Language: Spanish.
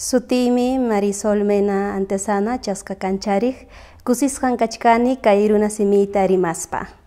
Sutimi Marisol Mena antesana Chaska cancharig, kusis hankachkani kairuna simita rimaspa.